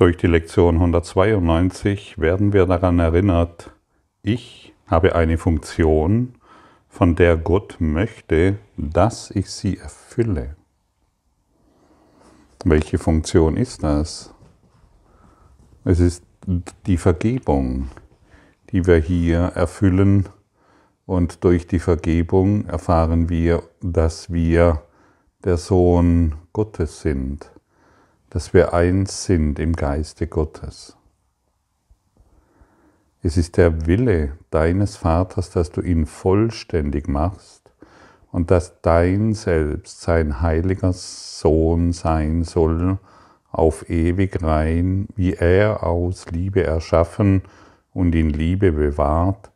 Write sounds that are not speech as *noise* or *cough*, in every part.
Durch die Lektion 192 werden wir daran erinnert, ich habe eine Funktion, von der Gott möchte, dass ich sie erfülle. Welche Funktion ist das? Es ist die Vergebung, die wir hier erfüllen. Und durch die Vergebung erfahren wir, dass wir der Sohn Gottes sind dass wir eins sind im Geiste Gottes. Es ist der Wille deines Vaters, dass du ihn vollständig machst und dass dein Selbst sein heiliger Sohn sein soll, auf ewig rein, wie er aus Liebe erschaffen und in Liebe bewahrt,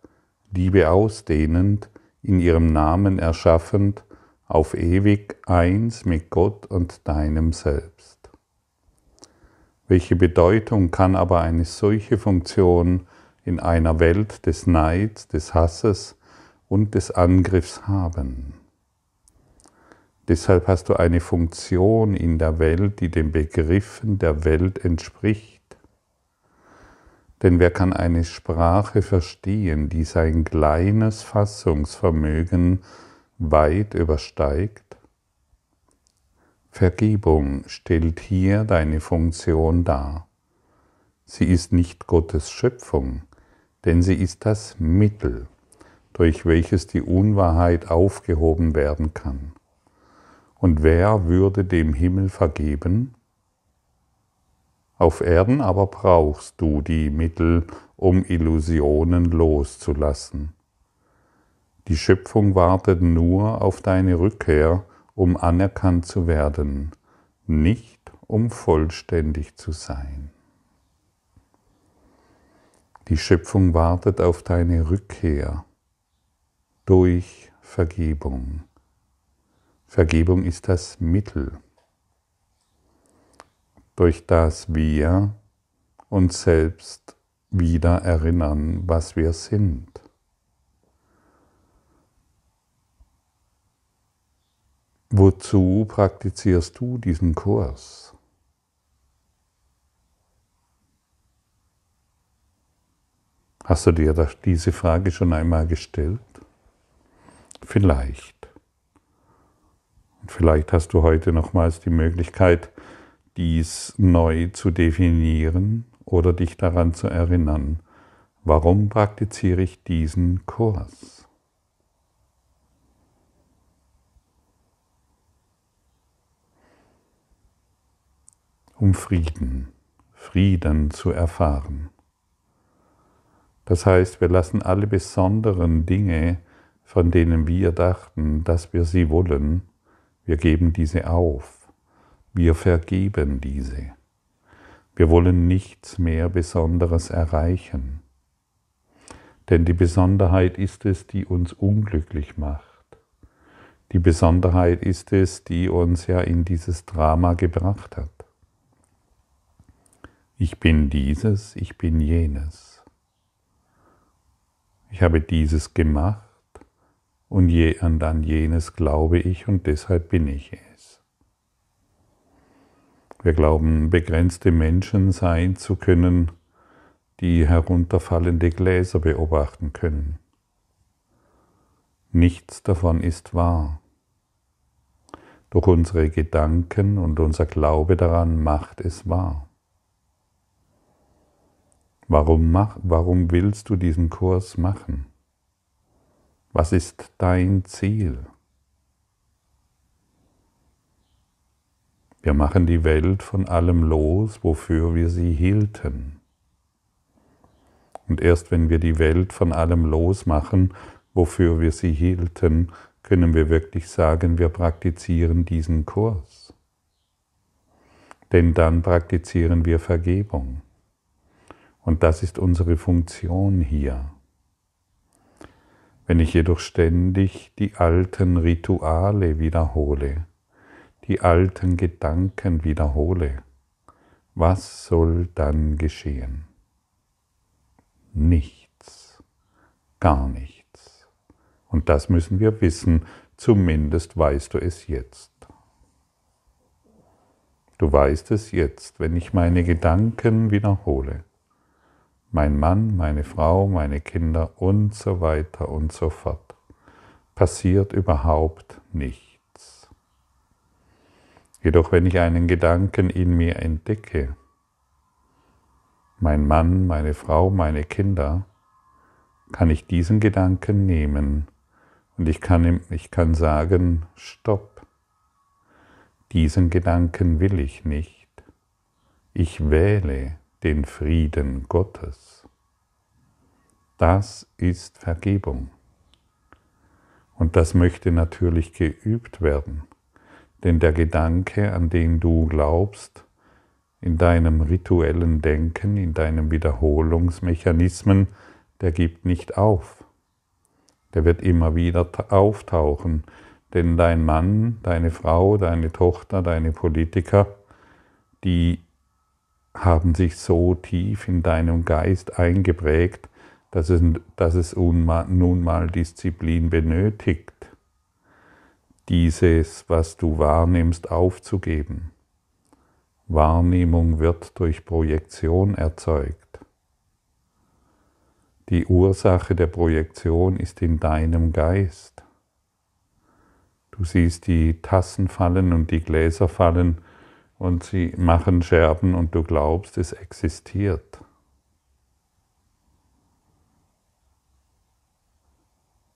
Liebe ausdehnend, in ihrem Namen erschaffend, auf ewig eins mit Gott und deinem Selbst. Welche Bedeutung kann aber eine solche Funktion in einer Welt des Neids, des Hasses und des Angriffs haben? Deshalb hast du eine Funktion in der Welt, die den Begriffen der Welt entspricht. Denn wer kann eine Sprache verstehen, die sein kleines Fassungsvermögen weit übersteigt? Vergebung stellt hier deine Funktion dar. Sie ist nicht Gottes Schöpfung, denn sie ist das Mittel, durch welches die Unwahrheit aufgehoben werden kann. Und wer würde dem Himmel vergeben? Auf Erden aber brauchst du die Mittel, um Illusionen loszulassen. Die Schöpfung wartet nur auf deine Rückkehr, um anerkannt zu werden, nicht um vollständig zu sein. Die Schöpfung wartet auf deine Rückkehr durch Vergebung. Vergebung ist das Mittel, durch das wir uns selbst wieder erinnern, was wir sind. Wozu praktizierst du diesen Kurs? Hast du dir diese Frage schon einmal gestellt? Vielleicht. Und vielleicht hast du heute nochmals die Möglichkeit, dies neu zu definieren oder dich daran zu erinnern, warum praktiziere ich diesen Kurs? um Frieden, Frieden zu erfahren. Das heißt, wir lassen alle besonderen Dinge, von denen wir dachten, dass wir sie wollen, wir geben diese auf, wir vergeben diese. Wir wollen nichts mehr Besonderes erreichen. Denn die Besonderheit ist es, die uns unglücklich macht. Die Besonderheit ist es, die uns ja in dieses Drama gebracht hat. Ich bin dieses, ich bin jenes. Ich habe dieses gemacht und, je, und an jenes glaube ich und deshalb bin ich es. Wir glauben, begrenzte Menschen sein zu können, die herunterfallende Gläser beobachten können. Nichts davon ist wahr. Doch unsere Gedanken und unser Glaube daran macht es wahr. Warum, mach, warum willst du diesen Kurs machen? Was ist dein Ziel? Wir machen die Welt von allem los, wofür wir sie hielten. Und erst wenn wir die Welt von allem losmachen, wofür wir sie hielten, können wir wirklich sagen, wir praktizieren diesen Kurs. Denn dann praktizieren wir Vergebung. Und das ist unsere Funktion hier. Wenn ich jedoch ständig die alten Rituale wiederhole, die alten Gedanken wiederhole, was soll dann geschehen? Nichts, gar nichts. Und das müssen wir wissen, zumindest weißt du es jetzt. Du weißt es jetzt, wenn ich meine Gedanken wiederhole mein Mann, meine Frau, meine Kinder und so weiter und so fort. Passiert überhaupt nichts. Jedoch wenn ich einen Gedanken in mir entdecke, mein Mann, meine Frau, meine Kinder, kann ich diesen Gedanken nehmen und ich kann, ich kann sagen, stopp, diesen Gedanken will ich nicht. Ich wähle den Frieden Gottes. Das ist Vergebung. Und das möchte natürlich geübt werden, denn der Gedanke, an den du glaubst, in deinem rituellen Denken, in deinen Wiederholungsmechanismen, der gibt nicht auf. Der wird immer wieder auftauchen, denn dein Mann, deine Frau, deine Tochter, deine Politiker, die haben sich so tief in deinem Geist eingeprägt, dass es, dass es nun mal Disziplin benötigt, dieses, was du wahrnimmst, aufzugeben. Wahrnehmung wird durch Projektion erzeugt. Die Ursache der Projektion ist in deinem Geist. Du siehst die Tassen fallen und die Gläser fallen, und sie machen Scherben und du glaubst, es existiert.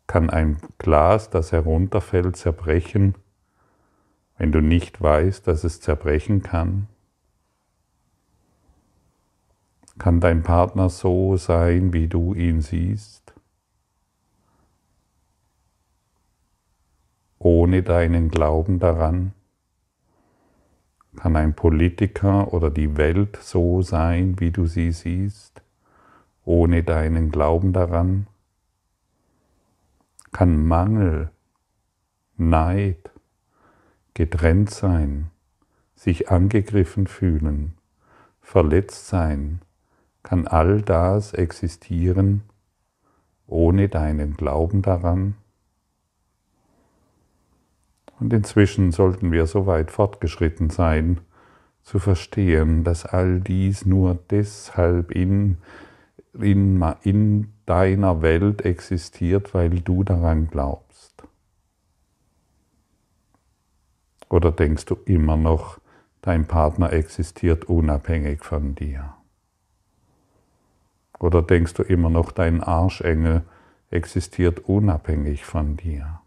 Kann ein Glas, das herunterfällt, zerbrechen, wenn du nicht weißt, dass es zerbrechen kann? Kann dein Partner so sein, wie du ihn siehst? Ohne deinen Glauben daran? Kann ein Politiker oder die Welt so sein, wie du sie siehst, ohne deinen Glauben daran? Kann Mangel, Neid, getrennt sein, sich angegriffen fühlen, verletzt sein, kann all das existieren ohne deinen Glauben daran? Und inzwischen sollten wir so weit fortgeschritten sein, zu verstehen, dass all dies nur deshalb in, in, in deiner Welt existiert, weil du daran glaubst. Oder denkst du immer noch, dein Partner existiert unabhängig von dir? Oder denkst du immer noch, dein Arschengel existiert unabhängig von dir?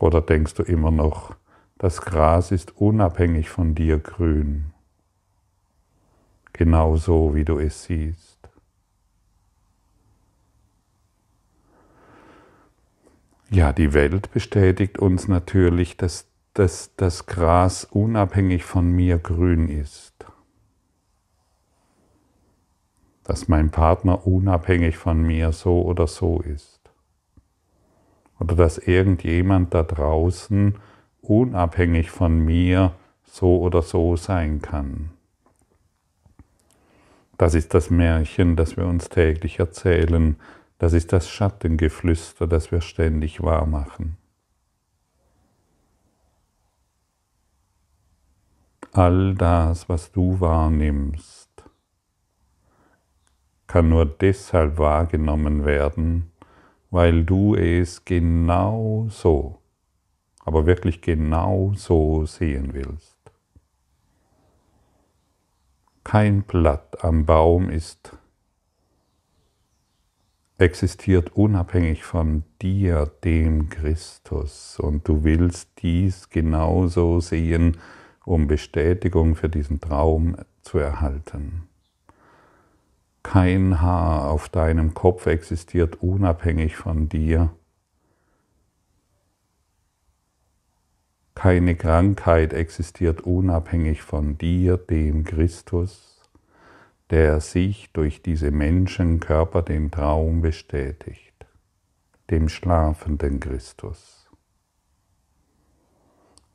Oder denkst du immer noch, das Gras ist unabhängig von dir grün, genau so wie du es siehst? Ja, die Welt bestätigt uns natürlich, dass, dass das Gras unabhängig von mir grün ist. Dass mein Partner unabhängig von mir so oder so ist oder dass irgendjemand da draußen unabhängig von mir so oder so sein kann. Das ist das Märchen, das wir uns täglich erzählen. Das ist das Schattengeflüster, das wir ständig wahrmachen. All das, was du wahrnimmst, kann nur deshalb wahrgenommen werden, weil du es genau so, aber wirklich genau so sehen willst. Kein Blatt am Baum ist existiert unabhängig von dir, dem Christus, und du willst dies genau so sehen, um Bestätigung für diesen Traum zu erhalten. Kein Haar auf deinem Kopf existiert unabhängig von dir. Keine Krankheit existiert unabhängig von dir, dem Christus, der sich durch diese Menschenkörper den Traum bestätigt, dem schlafenden Christus.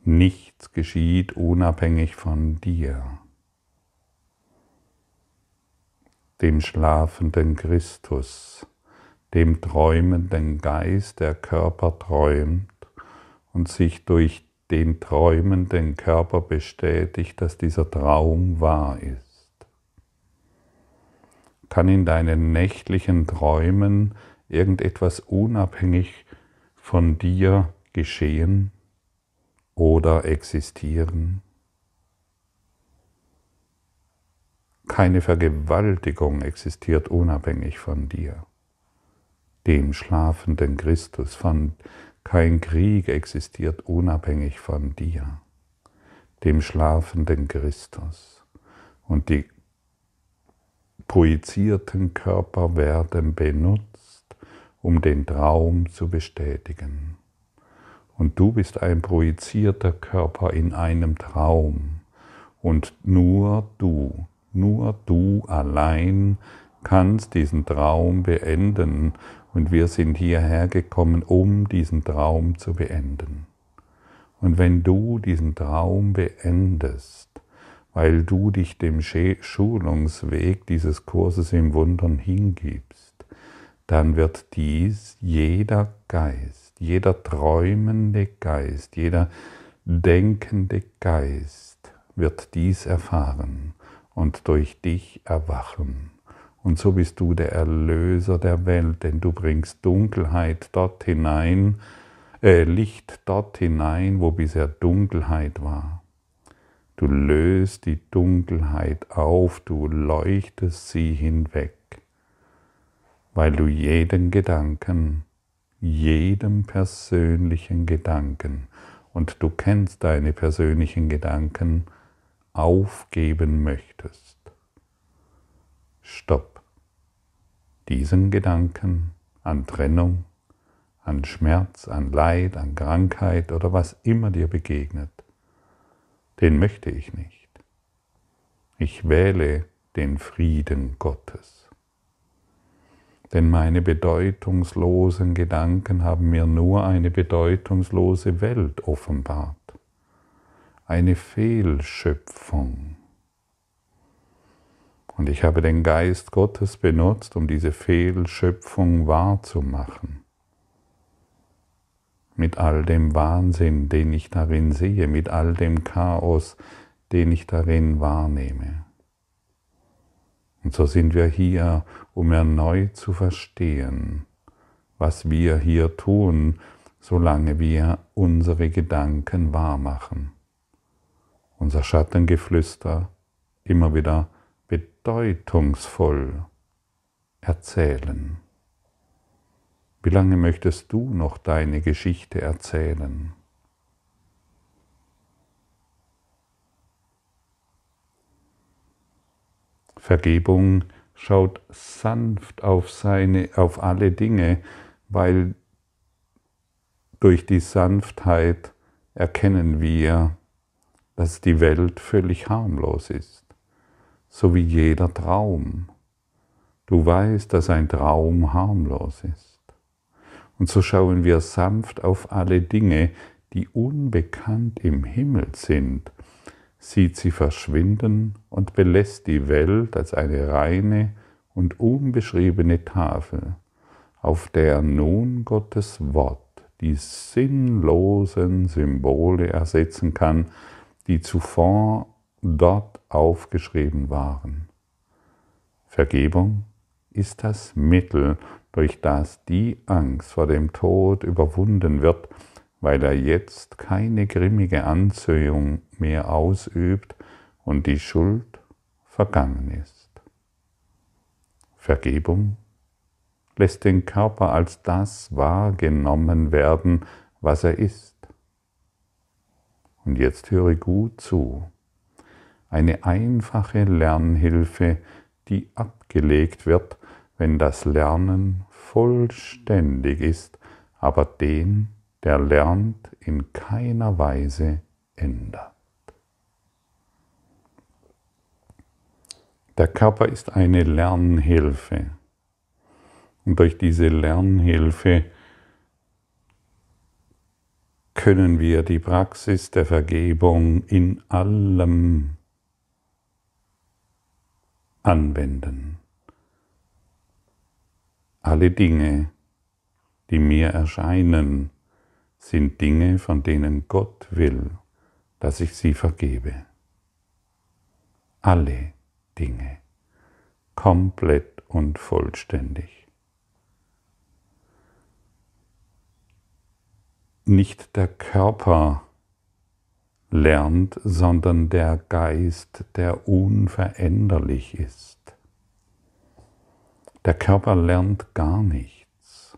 Nichts geschieht unabhängig von dir. dem schlafenden Christus, dem träumenden Geist, der Körper träumt und sich durch den träumenden Körper bestätigt, dass dieser Traum wahr ist. Kann in deinen nächtlichen Träumen irgendetwas unabhängig von dir geschehen oder existieren? Keine Vergewaltigung existiert unabhängig von dir, dem schlafenden Christus, von kein Krieg existiert unabhängig von dir, dem schlafenden Christus. Und die projizierten Körper werden benutzt, um den Traum zu bestätigen. Und du bist ein projizierter Körper in einem Traum. Und nur du nur du allein kannst diesen Traum beenden. Und wir sind hierher gekommen, um diesen Traum zu beenden. Und wenn du diesen Traum beendest, weil du dich dem Schulungsweg dieses Kurses im Wundern hingibst, dann wird dies jeder Geist, jeder träumende Geist, jeder denkende Geist wird dies erfahren und durch dich erwachen. Und so bist du der Erlöser der Welt, denn du bringst Dunkelheit dort hinein, äh, Licht dort hinein, wo bisher Dunkelheit war. Du löst die Dunkelheit auf, du leuchtest sie hinweg, weil du jeden Gedanken, jedem persönlichen Gedanken, und du kennst deine persönlichen Gedanken, aufgeben möchtest. Stopp. Diesen Gedanken an Trennung, an Schmerz, an Leid, an Krankheit oder was immer dir begegnet, den möchte ich nicht. Ich wähle den Frieden Gottes. Denn meine bedeutungslosen Gedanken haben mir nur eine bedeutungslose Welt offenbart eine Fehlschöpfung. Und ich habe den Geist Gottes benutzt, um diese Fehlschöpfung wahrzumachen. Mit all dem Wahnsinn, den ich darin sehe, mit all dem Chaos, den ich darin wahrnehme. Und so sind wir hier, um erneut zu verstehen, was wir hier tun, solange wir unsere Gedanken wahrmachen unser Schattengeflüster immer wieder bedeutungsvoll erzählen. Wie lange möchtest du noch deine Geschichte erzählen? Vergebung schaut sanft auf, seine, auf alle Dinge, weil durch die Sanftheit erkennen wir, dass die Welt völlig harmlos ist, so wie jeder Traum. Du weißt, dass ein Traum harmlos ist. Und so schauen wir sanft auf alle Dinge, die unbekannt im Himmel sind, sieht sie verschwinden und belässt die Welt als eine reine und unbeschriebene Tafel, auf der nun Gottes Wort die sinnlosen Symbole ersetzen kann, die zuvor dort aufgeschrieben waren. Vergebung ist das Mittel, durch das die Angst vor dem Tod überwunden wird, weil er jetzt keine grimmige Anzöhung mehr ausübt und die Schuld vergangen ist. Vergebung lässt den Körper als das wahrgenommen werden, was er ist. Und jetzt höre gut zu. Eine einfache Lernhilfe, die abgelegt wird, wenn das Lernen vollständig ist, aber den, der lernt, in keiner Weise ändert. Der Körper ist eine Lernhilfe. Und durch diese Lernhilfe können wir die Praxis der Vergebung in allem anwenden. Alle Dinge, die mir erscheinen, sind Dinge, von denen Gott will, dass ich sie vergebe. Alle Dinge, komplett und vollständig. nicht der Körper lernt, sondern der Geist, der unveränderlich ist. Der Körper lernt gar nichts.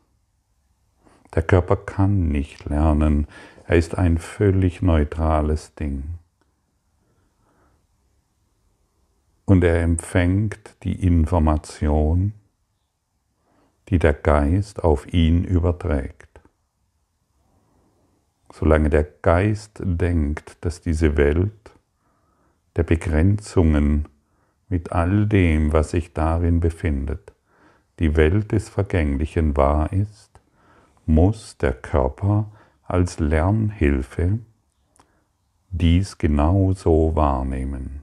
Der Körper kann nicht lernen. Er ist ein völlig neutrales Ding. Und er empfängt die Information, die der Geist auf ihn überträgt solange der Geist denkt, dass diese Welt der Begrenzungen mit all dem, was sich darin befindet, die Welt des Vergänglichen wahr ist, muss der Körper als Lernhilfe dies genauso wahrnehmen.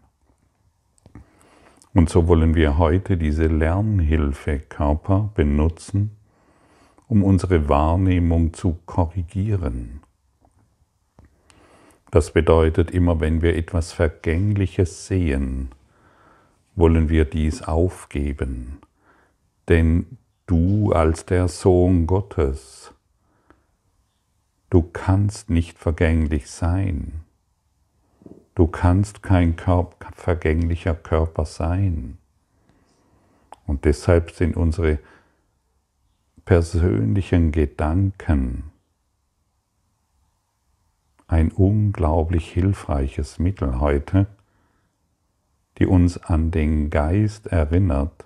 Und so wollen wir heute diese Lernhilfe Körper benutzen, um unsere Wahrnehmung zu korrigieren, das bedeutet, immer wenn wir etwas Vergängliches sehen, wollen wir dies aufgeben. Denn du als der Sohn Gottes, du kannst nicht vergänglich sein. Du kannst kein Körper, vergänglicher Körper sein. Und deshalb sind unsere persönlichen Gedanken, ein unglaublich hilfreiches Mittel heute, die uns an den Geist erinnert,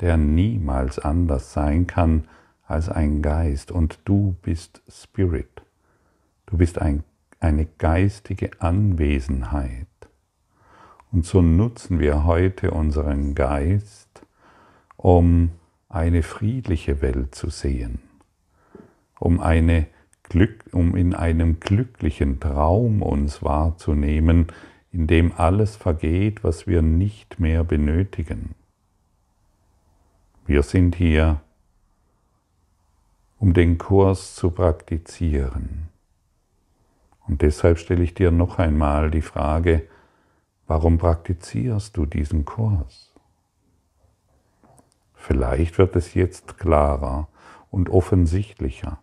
der niemals anders sein kann als ein Geist und du bist Spirit. Du bist ein, eine geistige Anwesenheit. Und so nutzen wir heute unseren Geist, um eine friedliche Welt zu sehen, um eine Glück, um in einem glücklichen Traum uns wahrzunehmen, in dem alles vergeht, was wir nicht mehr benötigen. Wir sind hier, um den Kurs zu praktizieren. Und deshalb stelle ich dir noch einmal die Frage, warum praktizierst du diesen Kurs? Vielleicht wird es jetzt klarer und offensichtlicher.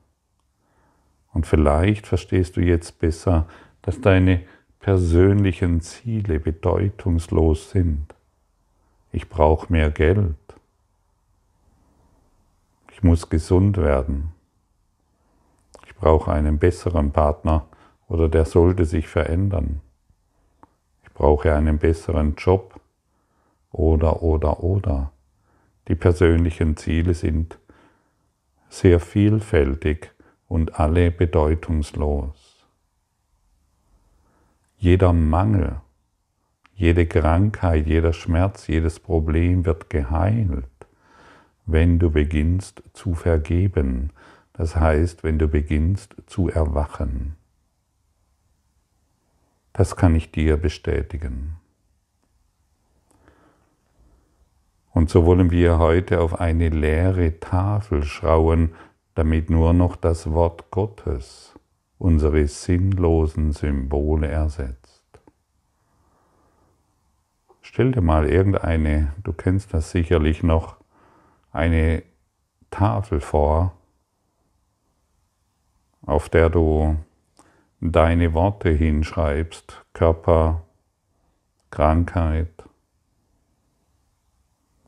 Und vielleicht verstehst du jetzt besser, dass deine persönlichen Ziele bedeutungslos sind. Ich brauche mehr Geld. Ich muss gesund werden. Ich brauche einen besseren Partner oder der sollte sich verändern. Ich brauche einen besseren Job oder oder oder. Die persönlichen Ziele sind sehr vielfältig und alle bedeutungslos. Jeder Mangel, jede Krankheit, jeder Schmerz, jedes Problem wird geheilt, wenn du beginnst zu vergeben, das heißt, wenn du beginnst zu erwachen. Das kann ich dir bestätigen. Und so wollen wir heute auf eine leere Tafel schauen, damit nur noch das Wort Gottes unsere sinnlosen Symbole ersetzt. Stell dir mal irgendeine, du kennst das sicherlich noch, eine Tafel vor, auf der du deine Worte hinschreibst, Körper, Krankheit,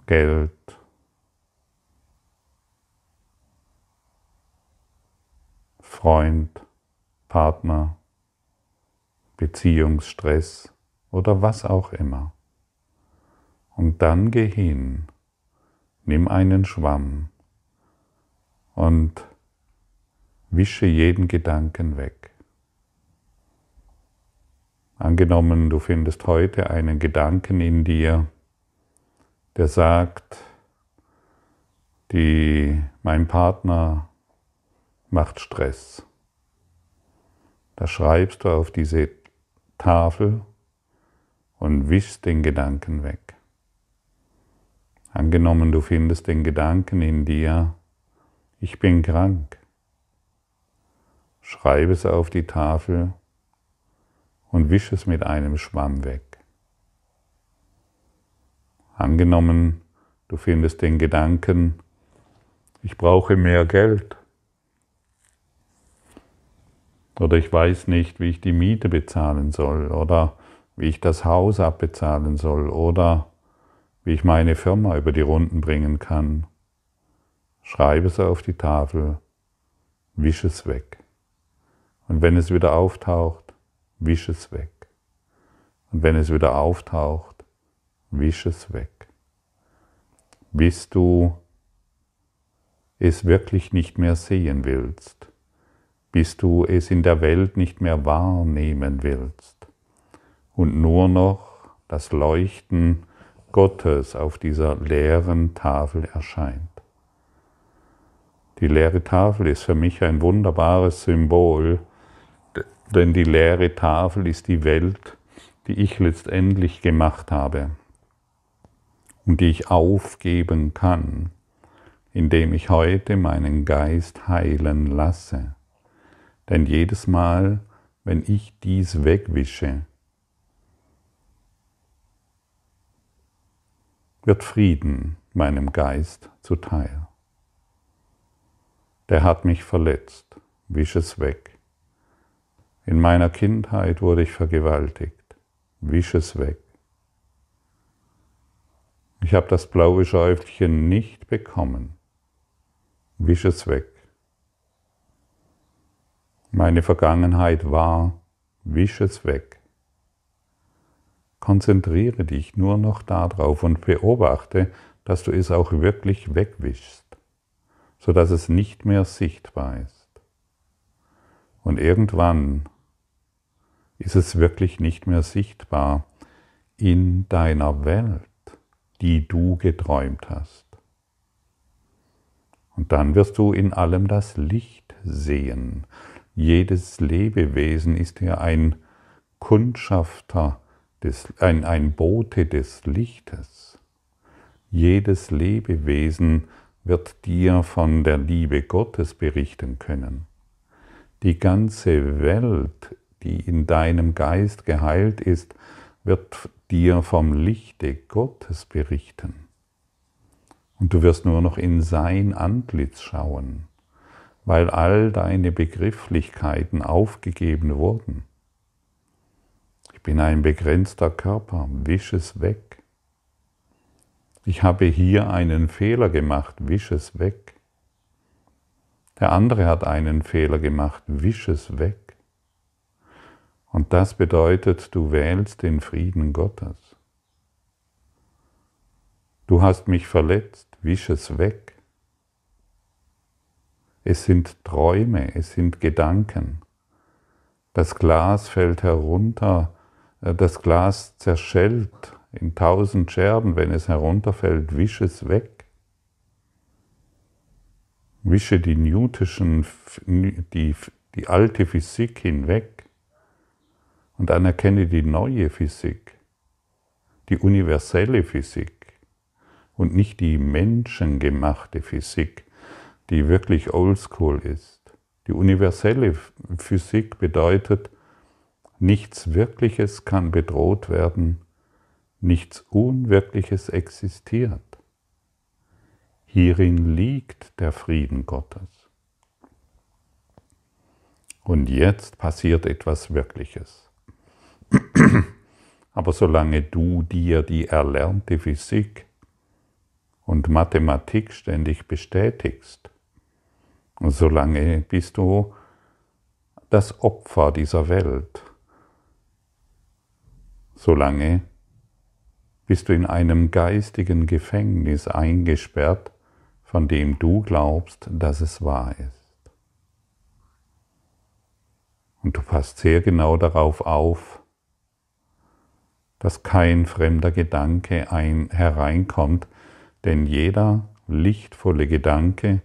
Geld, Freund, Partner, Beziehungsstress oder was auch immer. Und dann geh hin, nimm einen Schwamm und wische jeden Gedanken weg. Angenommen, du findest heute einen Gedanken in dir, der sagt, die, mein Partner macht Stress. Da schreibst du auf diese Tafel und wischst den Gedanken weg. Angenommen, du findest den Gedanken in dir, ich bin krank. Schreib es auf die Tafel und wisch es mit einem Schwamm weg. Angenommen, du findest den Gedanken, ich brauche mehr Geld. Oder ich weiß nicht, wie ich die Miete bezahlen soll oder wie ich das Haus abbezahlen soll oder wie ich meine Firma über die Runden bringen kann. Schreibe es auf die Tafel, wisch es weg. Und wenn es wieder auftaucht, wisch es weg. Und wenn es wieder auftaucht, wisch es weg. Bis du es wirklich nicht mehr sehen willst bis du es in der Welt nicht mehr wahrnehmen willst und nur noch das Leuchten Gottes auf dieser leeren Tafel erscheint. Die leere Tafel ist für mich ein wunderbares Symbol, denn die leere Tafel ist die Welt, die ich letztendlich gemacht habe und die ich aufgeben kann, indem ich heute meinen Geist heilen lasse. Denn jedes Mal, wenn ich dies wegwische, wird Frieden meinem Geist zuteil. Der hat mich verletzt, wisch es weg. In meiner Kindheit wurde ich vergewaltigt, wisch es weg. Ich habe das blaue Schäufchen nicht bekommen, wisch es weg. Meine Vergangenheit war, wisch es weg. Konzentriere dich nur noch darauf und beobachte, dass du es auch wirklich wegwischst, sodass es nicht mehr sichtbar ist. Und irgendwann ist es wirklich nicht mehr sichtbar in deiner Welt, die du geträumt hast. Und dann wirst du in allem das Licht sehen jedes Lebewesen ist ja ein Kundschafter, des, ein, ein Bote des Lichtes. Jedes Lebewesen wird dir von der Liebe Gottes berichten können. Die ganze Welt, die in deinem Geist geheilt ist, wird dir vom Lichte Gottes berichten. Und du wirst nur noch in sein Antlitz schauen weil all deine Begrifflichkeiten aufgegeben wurden. Ich bin ein begrenzter Körper, wisch es weg. Ich habe hier einen Fehler gemacht, wisch es weg. Der andere hat einen Fehler gemacht, wisch es weg. Und das bedeutet, du wählst den Frieden Gottes. Du hast mich verletzt, wisch es weg es sind Träume, es sind Gedanken. Das Glas fällt herunter, äh, das Glas zerschellt in tausend Scherben, wenn es herunterfällt, wisch es weg. Wische die newtischen, die, die alte Physik hinweg und anerkenne die neue Physik, die universelle Physik und nicht die menschengemachte Physik, die wirklich oldschool ist. Die universelle Physik bedeutet, nichts Wirkliches kann bedroht werden, nichts Unwirkliches existiert. Hierin liegt der Frieden Gottes. Und jetzt passiert etwas Wirkliches. *clears throat* Aber solange du dir die erlernte Physik und Mathematik ständig bestätigst, solange bist du das Opfer dieser Welt. Solange bist du in einem geistigen Gefängnis eingesperrt, von dem du glaubst, dass es wahr ist. Und du passt sehr genau darauf auf, dass kein fremder Gedanke ein hereinkommt, denn jeder lichtvolle Gedanke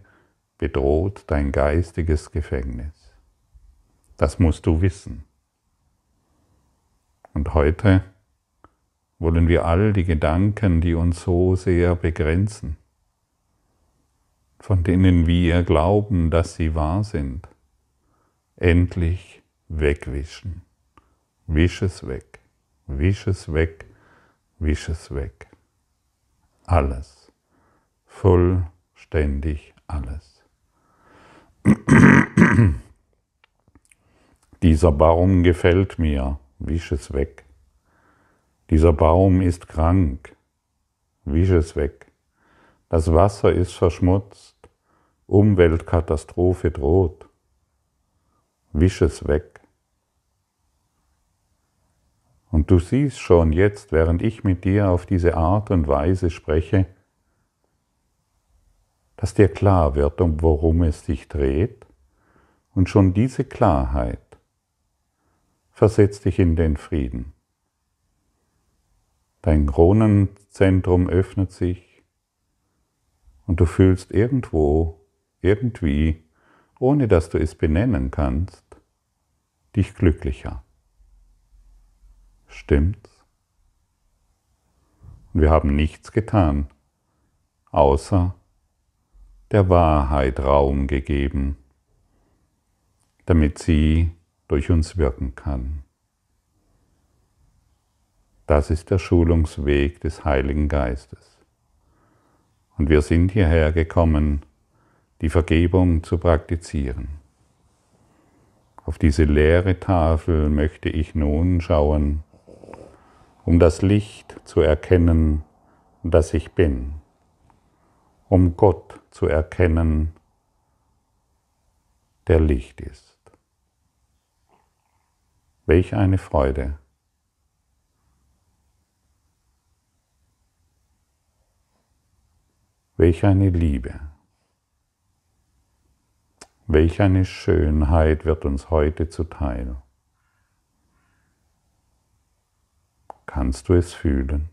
bedroht dein geistiges Gefängnis. Das musst du wissen. Und heute wollen wir all die Gedanken, die uns so sehr begrenzen, von denen wir glauben, dass sie wahr sind, endlich wegwischen. Wisch es weg, wisch es weg, wisch es weg. Alles, vollständig alles. Dieser Baum gefällt mir, wisch es weg. Dieser Baum ist krank, wisch es weg. Das Wasser ist verschmutzt, Umweltkatastrophe droht, wisch es weg. Und du siehst schon jetzt, während ich mit dir auf diese Art und Weise spreche, dass dir klar wird, um worum es sich dreht, und schon diese Klarheit versetzt dich in den Frieden. Dein Kronenzentrum öffnet sich und du fühlst irgendwo, irgendwie, ohne dass du es benennen kannst, dich glücklicher. Stimmt's? Und wir haben nichts getan, außer der Wahrheit Raum gegeben, damit sie durch uns wirken kann. Das ist der Schulungsweg des Heiligen Geistes. Und wir sind hierher gekommen, die Vergebung zu praktizieren. Auf diese leere Tafel möchte ich nun schauen, um das Licht zu erkennen, das ich bin um Gott zu erkennen, der Licht ist. Welch eine Freude! Welch eine Liebe! Welch eine Schönheit wird uns heute zuteil! Kannst du es fühlen?